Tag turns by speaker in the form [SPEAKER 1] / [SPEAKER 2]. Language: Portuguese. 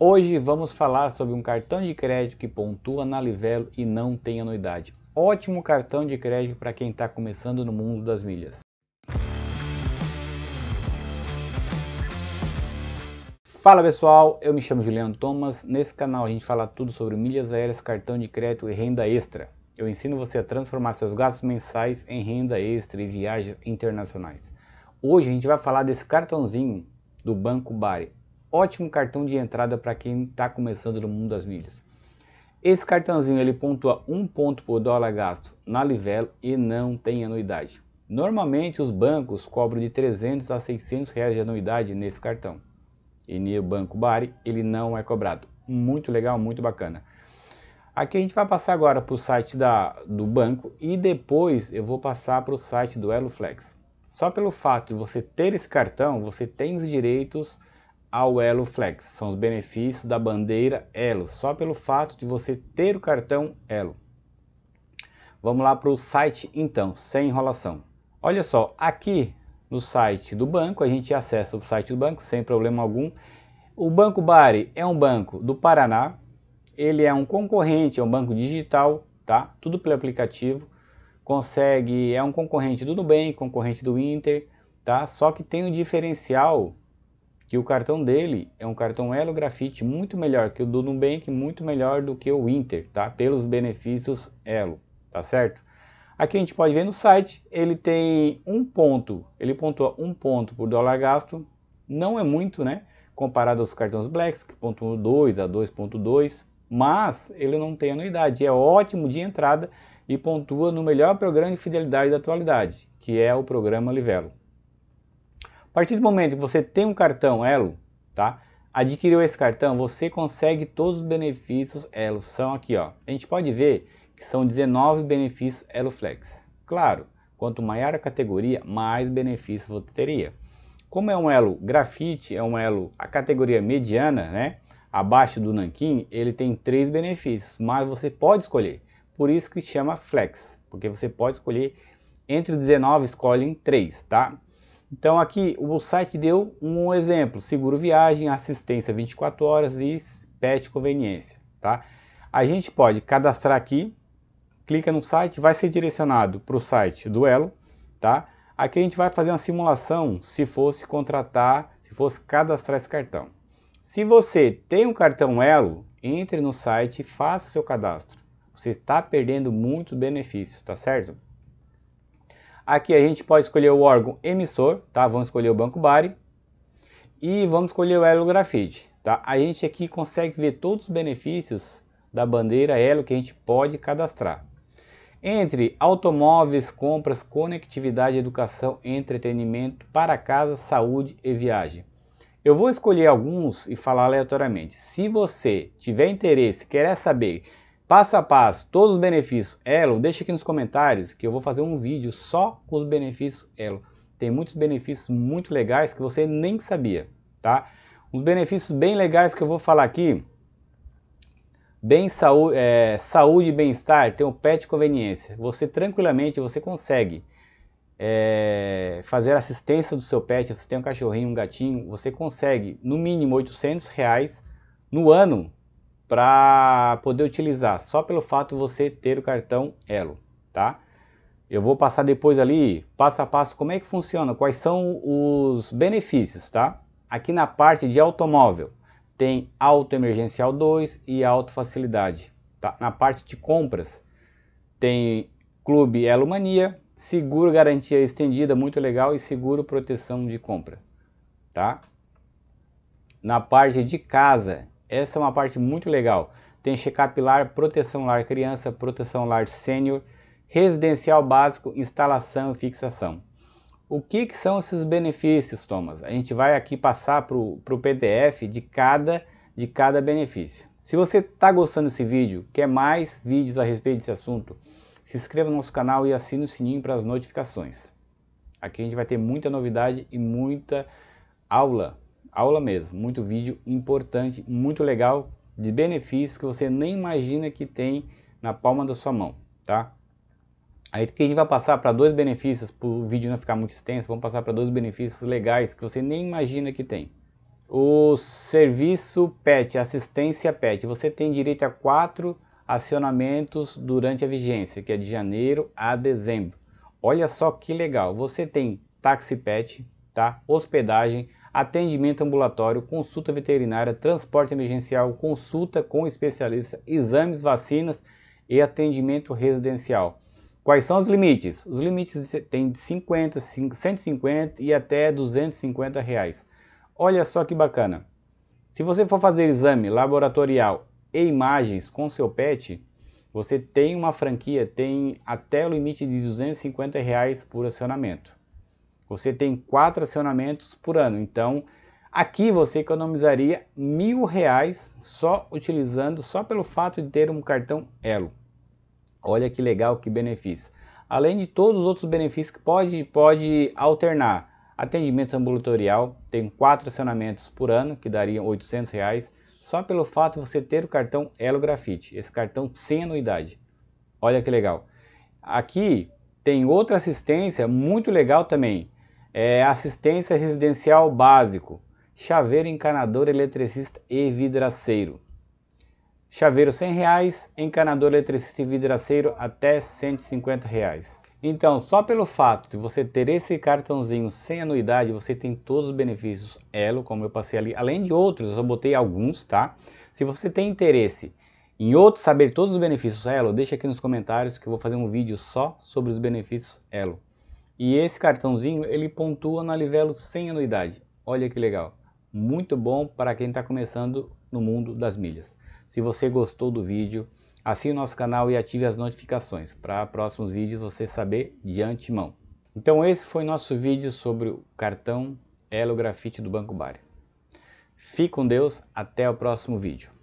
[SPEAKER 1] Hoje vamos falar sobre um cartão de crédito que pontua na Livelo e não tem anuidade. Ótimo cartão de crédito para quem está começando no mundo das milhas. Fala pessoal, eu me chamo Juliano Thomas. Nesse canal a gente fala tudo sobre milhas aéreas, cartão de crédito e renda extra. Eu ensino você a transformar seus gastos mensais em renda extra e viagens internacionais. Hoje a gente vai falar desse cartãozinho do Banco Bari ótimo cartão de entrada para quem está começando no mundo das milhas. Esse cartãozinho ele pontua um ponto por dólar gasto na Livelo e não tem anuidade. Normalmente os bancos cobram de 300 a 600 reais de anuidade nesse cartão. E no Banco Bari ele não é cobrado. Muito legal, muito bacana. Aqui a gente vai passar agora para o site da, do banco e depois eu vou passar para o site do Eloflex. Só pelo fato de você ter esse cartão, você tem os direitos ao Elo Flex. São os benefícios da bandeira Elo, só pelo fato de você ter o cartão Elo. Vamos lá para o site então, sem enrolação. Olha só, aqui no site do banco, a gente acessa o site do banco sem problema algum. O Banco Bari é um banco do Paraná, ele é um concorrente, é um banco digital, tá? Tudo pelo aplicativo. Consegue, é um concorrente do Nubank, concorrente do Inter, tá? Só que tem um diferencial que o cartão dele é um cartão Elo Grafite muito melhor que o do Nubank, muito melhor do que o Inter, tá? Pelos benefícios Elo, tá certo? Aqui a gente pode ver no site, ele tem um ponto, ele pontua um ponto por dólar gasto, não é muito, né? Comparado aos cartões Blacks, que pontuam 2 a 2.2, mas ele não tem anuidade, é ótimo de entrada e pontua no melhor programa de fidelidade da atualidade, que é o programa Livelo partir do momento que você tem um cartão Elo, tá? Adquiriu esse cartão, você consegue todos os benefícios Elo. São aqui, ó. A gente pode ver que são 19 benefícios Elo Flex. Claro, quanto maior a categoria, mais benefícios você teria. Como é um elo grafite, é um elo a categoria mediana, né? Abaixo do nanquim, ele tem três benefícios, mas você pode escolher. Por isso que chama flex, porque você pode escolher entre 19, escolhem três, tá? Então aqui o site deu um exemplo, seguro viagem, assistência 24 horas e pet conveniência, tá? A gente pode cadastrar aqui, clica no site, vai ser direcionado para o site do Elo, tá? Aqui a gente vai fazer uma simulação se fosse contratar, se fosse cadastrar esse cartão. Se você tem um cartão Elo, entre no site e faça o seu cadastro. Você está perdendo muitos benefícios, tá certo? Aqui a gente pode escolher o órgão emissor, tá? Vamos escolher o Banco Bari. E vamos escolher o Elo Grafite, tá? A gente aqui consegue ver todos os benefícios da bandeira Elo que a gente pode cadastrar. Entre automóveis, compras, conectividade, educação, entretenimento, para casa, saúde e viagem. Eu vou escolher alguns e falar aleatoriamente. Se você tiver interesse, quer saber passo a passo, todos os benefícios Elo, deixa aqui nos comentários que eu vou fazer um vídeo só com os benefícios Elo. Tem muitos benefícios muito legais que você nem sabia, tá? Uns benefícios bem legais que eu vou falar aqui, bem saúde, é, saúde e bem-estar, tem o pet conveniência. Você tranquilamente, você consegue é, fazer assistência do seu pet, se tem um cachorrinho, um gatinho, você consegue no mínimo 800 reais no ano para poder utilizar, só pelo fato de você ter o cartão Elo, tá? Eu vou passar depois ali, passo a passo, como é que funciona, quais são os benefícios, tá? Aqui na parte de automóvel, tem auto emergencial 2 e auto facilidade, tá? Na parte de compras, tem clube Elo Mania, seguro garantia estendida, muito legal, e seguro proteção de compra, tá? Na parte de casa, essa é uma parte muito legal. Tem check-up lar, proteção lar criança, proteção lar sênior, residencial básico, instalação e fixação. O que, que são esses benefícios, Thomas? A gente vai aqui passar para o PDF de cada, de cada benefício. Se você está gostando desse vídeo, quer mais vídeos a respeito desse assunto, se inscreva no nosso canal e assine o sininho para as notificações. Aqui a gente vai ter muita novidade e muita aula aula mesmo, muito vídeo importante, muito legal, de benefícios que você nem imagina que tem na palma da sua mão, tá? Aí que a gente vai passar para dois benefícios, para o vídeo não ficar muito extenso, vamos passar para dois benefícios legais que você nem imagina que tem. O serviço PET, assistência PET, você tem direito a quatro acionamentos durante a vigência, que é de janeiro a dezembro. Olha só que legal, você tem táxi PET, tá? hospedagem, atendimento ambulatório, consulta veterinária, transporte emergencial, consulta com especialista, exames, vacinas e atendimento residencial. Quais são os limites? Os limites têm de 50, 150 e até 250 reais. Olha só que bacana. Se você for fazer exame laboratorial e imagens com seu pet, você tem uma franquia, tem até o limite de 250 reais por acionamento. Você tem quatro acionamentos por ano, então aqui você economizaria mil reais só utilizando, só pelo fato de ter um cartão Elo. Olha que legal, que benefício. Além de todos os outros benefícios que pode, pode alternar, atendimento ambulatorial, tem quatro acionamentos por ano, que dariam 800 reais, só pelo fato de você ter o cartão Elo Grafite, esse cartão sem anuidade. Olha que legal. Aqui tem outra assistência muito legal também, é, assistência residencial básico, chaveiro, encanador, eletricista e vidraceiro. Chaveiro 100 reais, encanador, eletricista e vidraceiro até 150 reais. Então, só pelo fato de você ter esse cartãozinho sem anuidade, você tem todos os benefícios Elo, como eu passei ali, além de outros, eu só botei alguns, tá? Se você tem interesse em outro saber todos os benefícios Elo, deixa aqui nos comentários que eu vou fazer um vídeo só sobre os benefícios Elo. E esse cartãozinho ele pontua na Livelo sem anuidade. Olha que legal. Muito bom para quem está começando no mundo das milhas. Se você gostou do vídeo, assine o nosso canal e ative as notificações para próximos vídeos você saber de antemão. Então esse foi nosso vídeo sobre o cartão Elo Grafite do Banco Bari. Fique com Deus, até o próximo vídeo.